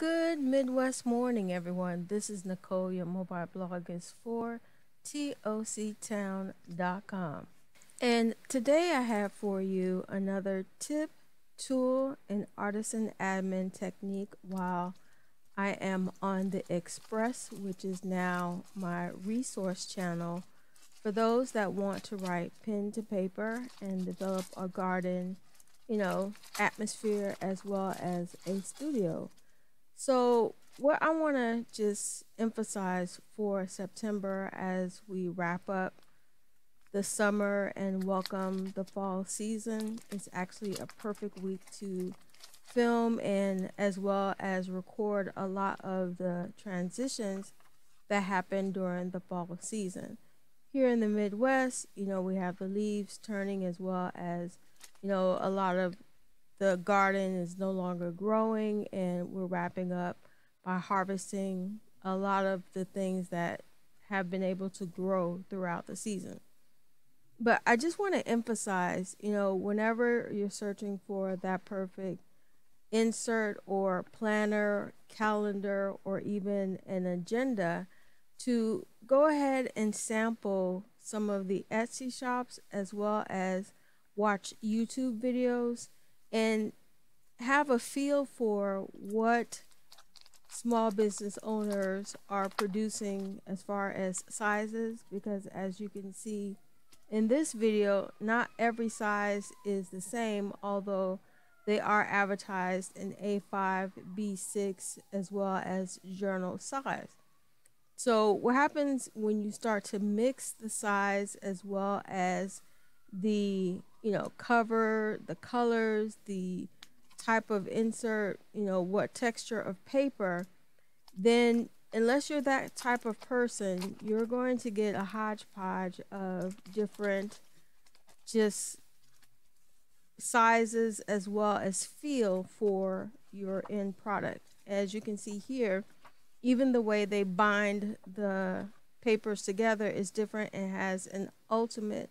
Good Midwest morning, everyone. This is Nicole, your mobile blog is for toctown.com. And today I have for you another tip, tool, and artisan admin technique while I am on the Express, which is now my resource channel for those that want to write pen to paper and develop a garden, you know, atmosphere as well as a studio so, what I want to just emphasize for September as we wrap up the summer and welcome the fall season is actually a perfect week to film and as well as record a lot of the transitions that happen during the fall season. Here in the Midwest, you know, we have the leaves turning as well as, you know, a lot of the garden is no longer growing and we're wrapping up by harvesting a lot of the things that have been able to grow throughout the season. But I just want to emphasize, you know, whenever you're searching for that perfect insert or planner, calendar, or even an agenda, to go ahead and sample some of the Etsy shops as well as watch YouTube videos and have a feel for what small business owners are producing as far as sizes because as you can see in this video not every size is the same although they are advertised in A5, B6 as well as journal size. So what happens when you start to mix the size as well as the you know cover, the colors, the type of insert, you know what texture of paper, then unless you're that type of person, you're going to get a hodgepodge of different just sizes as well as feel for your end product. As you can see here, even the way they bind the papers together is different and has an ultimate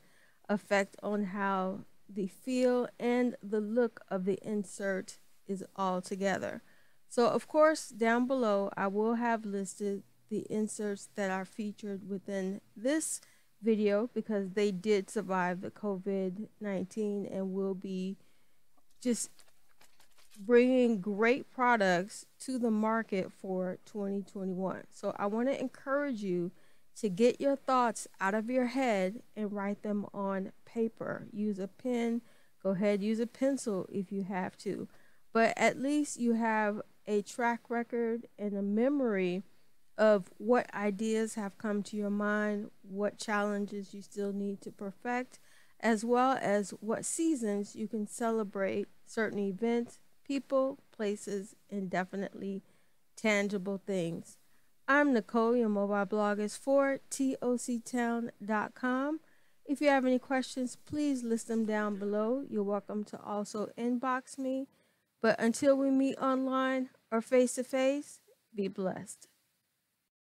effect on how the feel and the look of the insert is all together. So of course, down below, I will have listed the inserts that are featured within this video because they did survive the COVID-19 and will be just bringing great products to the market for 2021. So I want to encourage you to get your thoughts out of your head and write them on paper. Use a pen, go ahead, use a pencil if you have to. But at least you have a track record and a memory of what ideas have come to your mind, what challenges you still need to perfect, as well as what seasons you can celebrate certain events, people, places, and definitely tangible things. I'm Nicole, your mobile blog is for toctown.com. If you have any questions, please list them down below. You're welcome to also inbox me. But until we meet online or face to face, be blessed.